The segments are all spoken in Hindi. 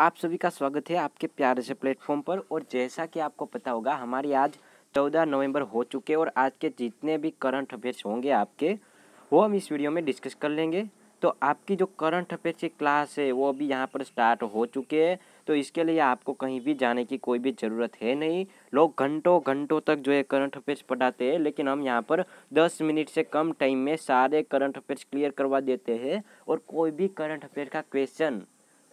आप सभी का स्वागत है आपके प्यारे से प्लेटफॉर्म पर और जैसा कि आपको पता होगा हमारी आज चौदह नवंबर हो चुके और आज के जितने भी करंट अफेयर्स होंगे आपके वो हम इस वीडियो में डिस्कस कर लेंगे तो आपकी जो करंट अफेयर की क्लास है वो अभी यहाँ पर स्टार्ट हो चुके हैं तो इसके लिए आपको कहीं भी जाने की कोई भी ज़रूरत है नहीं लोग घंटों घंटों तक जो है करंट अफेयर्स पढ़ाते हैं लेकिन हम यहाँ पर 10 मिनट से कम टाइम में सारे करंट अफेयर्स क्लियर करवा देते हैं और कोई भी करंट अफेयर का क्वेश्चन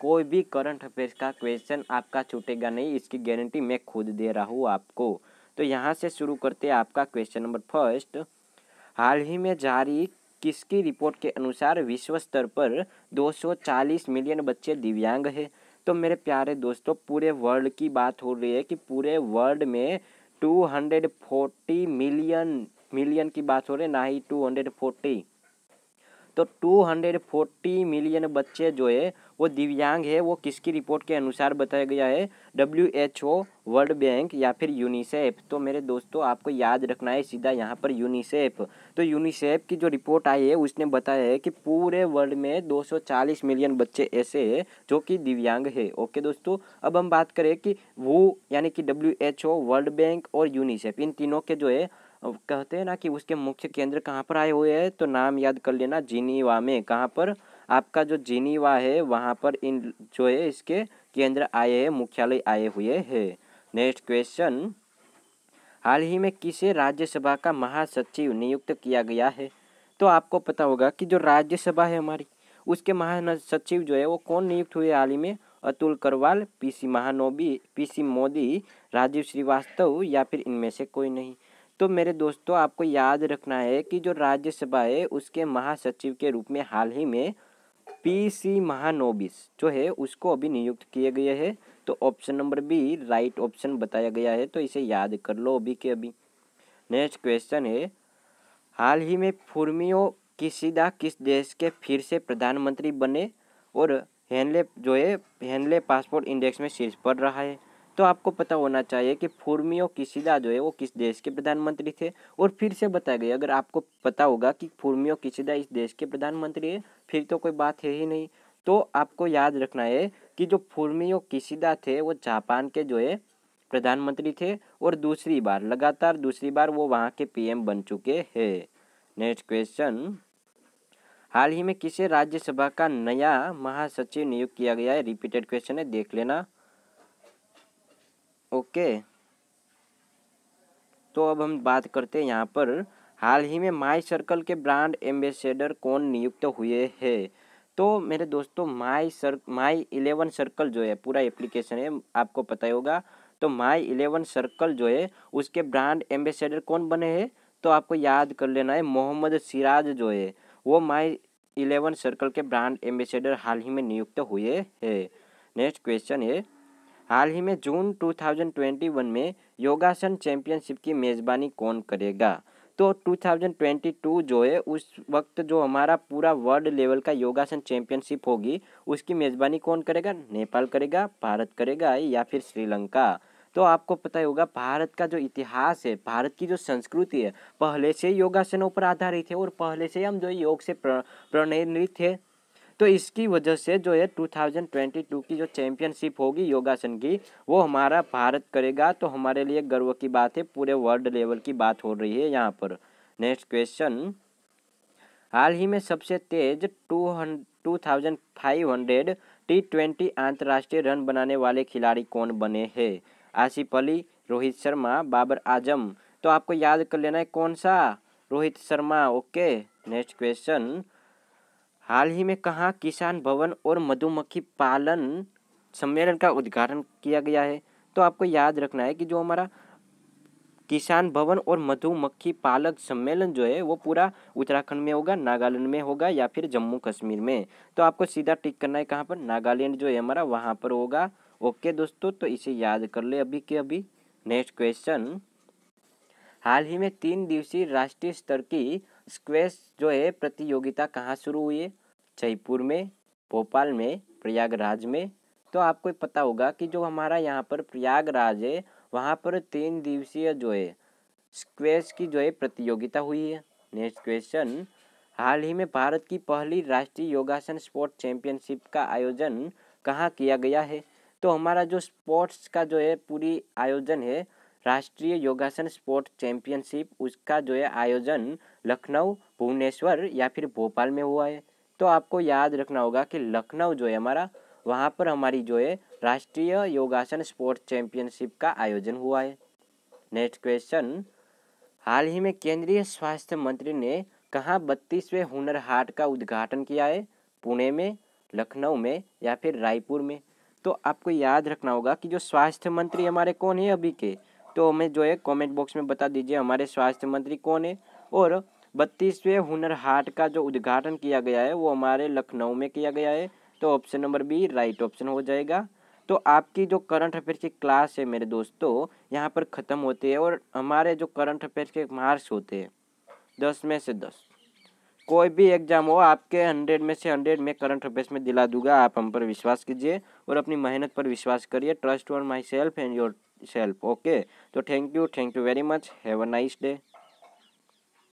कोई भी करंट अफेयर्स का क्वेश्चन आपका छूटेगा नहीं इसकी गारंटी मैं खुद दे रहा हूँ आपको तो यहाँ से शुरू करते हैं आपका क्वेश्चन नंबर फर्स्ट हाल ही में जारी किसकी रिपोर्ट के अनुसार विश्व स्तर पर 240 मिलियन बच्चे दिव्यांग हैं तो मेरे प्यारे दोस्तों पूरे वर्ल्ड की बात हो रही है कि पूरे वर्ल्ड में 240 मिलियन मिलियन की बात हो रही है ना ही टू तो 240 मिलियन बच्चे जो है वो दिव्यांग है वो किसकी रिपोर्ट के अनुसार बताया गया है W H O World Bank या फिर यूनिसेफ तो मेरे दोस्तों आपको याद रखना है सीधा यहाँ पर यूनिसेफ तो यूनिसेफ की जो रिपोर्ट आई है उसने बताया है कि पूरे वर्ल्ड में 240 मिलियन बच्चे ऐसे हैं जो कि दिव्यांग है ओके दोस्तों अब हम बात करें कि वो यानी कि W H O World Bank और यूनिसेफ इन तीनों के जो है कहते हैं ना कि उसके मुख्य केंद्र कहाँ पर आए हुए हैं तो नाम याद कर लेना जीनीवा में कहाँ पर आपका जो जीनीवा है वहाँ पर इन जो है इसके केंद्र आए हैं मुख्यालय आए हुए है नेक्स्ट क्वेश्चन हाल ही में किसे राज्यसभा का महासचिव नियुक्त किया गया है तो आपको पता होगा कि जो राज्यसभा है हमारी उसके महासचिव जो है वो कौन नियुक्त हुए हाल ही में अतुल करवाल पीसी महानोबी पीसी मोदी राजीव श्रीवास्तव या फिर इनमें से कोई नहीं तो मेरे दोस्तों आपको याद रखना है कि जो राज्यसभा है उसके महासचिव के रूप में हाल ही में पी सी महानोबिस जो है उसको अभी नियुक्त किया गया है तो option number B right option बताया गया है तो इसे याद कर लो अभी के अभी नेक्स्ट क्वेश्चन है हाल ही में फुर्मियो किसीदा किस देश के फिर से प्रधानमंत्री बने और हेनले जो है हेनले पासपोर्ट इंडेक्स में शीर्ष पर रहा है तो आपको पता होना चाहिए कि फूर्मियो किसीदा जो है वो किस देश के प्रधानमंत्री थे और फिर से बताया गया अगर आपको पता होगा कि फूर्मियो किसीदा इस देश के प्रधानमंत्री है फिर तो कोई बात है ही नहीं तो आपको याद रखना है कि जो फूर्मियो किसीदा थे वो जापान के जो है प्रधानमंत्री थे और दूसरी बार लगातार दूसरी बार वो वहाँ के पी बन चुके हैं नेक्स्ट क्वेश्चन हाल ही में किसे राज्यसभा का नया महासचिव नियुक्त किया गया है रिपीटेड क्वेश्चन है देख लेना ओके तो अब हम बात करते हैं यहाँ पर हाल ही में माई सर्कल के ब्रांड एम्बेसडर कौन नियुक्त हुए हैं तो मेरे दोस्तों My sir My Eleven Circle जो है पूरा एप्लीकेशन है आपको पता ही होगा तो माई इलेवन सर्कल जो है उसके ब्रांड एम्बेसडर कौन बने हैं तो आपको याद कर लेना है मोहम्मद सिराज जो है वो माई इलेवन सर्कल के ब्रांड एम्बेसडर हाल ही में नियुक्त हुए है नेक्स्ट क्वेश्चन है हाल ही में जून 2021 में योगासन चैंपियनशिप की मेज़बानी कौन करेगा तो 2022 जो है उस वक्त जो हमारा पूरा वर्ल्ड लेवल का योगासन चैंपियनशिप होगी उसकी मेज़बानी कौन करेगा नेपाल करेगा भारत करेगा या फिर श्रीलंका तो आपको पता ही होगा भारत का जो इतिहास है भारत की जो संस्कृति है पहले से योगासनों पर आधारित है और पहले से हम जो योग से प्रणित है तो इसकी वजह से जो है टू थाउजेंड ट्वेंटी टू की जो चैंपियनशिप होगी योगासन की वो हमारा भारत करेगा तो हमारे लिए गर्व की बात है पूरे वर्ल्ड लेवल की बात हो रही है यहाँ पर नेक्स्ट क्वेश्चन हाल ही में सबसे तेज two two thousand five hundred T twenty अंतर्राष्ट्रीय रन बनाने वाले खिलाड़ी कौन बने हैं आसिफ अली रोहित शर्मा बाबर आजम तो आपको याद कर लेना है कौन सा Rohit Sharma okay next question हाल ही में कहाँ किसान भवन और मधुमक्खी पालन सम्मेलन का उद्घाटन किया गया है तो आपको याद रखना है कि जो हमारा किसान भवन और मधुमक्खी पालक सम्मेलन जो है वो पूरा उत्तराखंड में होगा नागालैंड में होगा या फिर जम्मू कश्मीर में तो आपको सीधा टिक करना है कहाँ पर नागालैंड जो है हमारा वहाँ पर होगा ओके दोस्तों तो इसे याद कर ले अभी के अभी नेक्स्ट क्वेश्चन हाल ही में तीन दिवसीय राष्ट्रीय स्तर की स्क्वैश जो है प्रतियोगिता कहाँ शुरू हुई है जयपुर में भोपाल में प्रयागराज में तो आपको पता होगा कि जो हमारा यहाँ पर प्रयागराज है वहाँ पर तीन दिवसीय जो है स्क्वैश की जो है प्रतियोगिता हुई है नेक्स्ट क्वेश्चन हाल ही में भारत की पहली राष्ट्रीय योगासन स्पोर्ट चैंपियनशिप का आयोजन कहाँ किया गया है तो हमारा जो स्पोर्ट्स का जो है पूरी आयोजन है राष्ट्रीय योगासन स्पोर्ट चैंपियनशिप उसका जो है आयोजन लखनऊ भुवनेश्वर या फिर भोपाल में हुआ है तो आपको याद रखना होगा कि लखनऊ जो है हमारा वहाँ पर हमारी जो है राष्ट्रीय योगासन स्पोर्ट चैंपियनशिप का आयोजन हुआ है नेक्स्ट क्वेश्चन हाल ही में केंद्रीय स्वास्थ्य मंत्री ने कहाँ बत्तीसवें हुनर हाट का उद्घाटन किया है पुणे में लखनऊ में या फिर रायपुर में तो आपको याद रखना होगा कि जो स्वास्थ्य मंत्री हमारे कौन है अभी के तो हमें जो है कमेंट बॉक्स में बता दीजिए हमारे स्वास्थ्य मंत्री कौन है और बत्तीसवें हुनर हाट का जो उद्घाटन किया गया है वो हमारे लखनऊ में किया गया है तो option number B right option हो जाएगा तो आपकी जो करंट अफेयर्स की क्लास है मेरे दोस्तों यहाँ पर ख़त्म होती है और हमारे जो करंट अफेयर्स के मार्क्स होते हैं दस में से दस कोई भी एग्ज़ाम हो आपके हंड्रेड में से हंड्रेड में करंट अफेयर्स में दिला दूंगा आप हम पर विश्वास कीजिए और अपनी मेहनत पर विश्वास करिए trust on myself and yourself okay तो thank you thank you very much have a nice day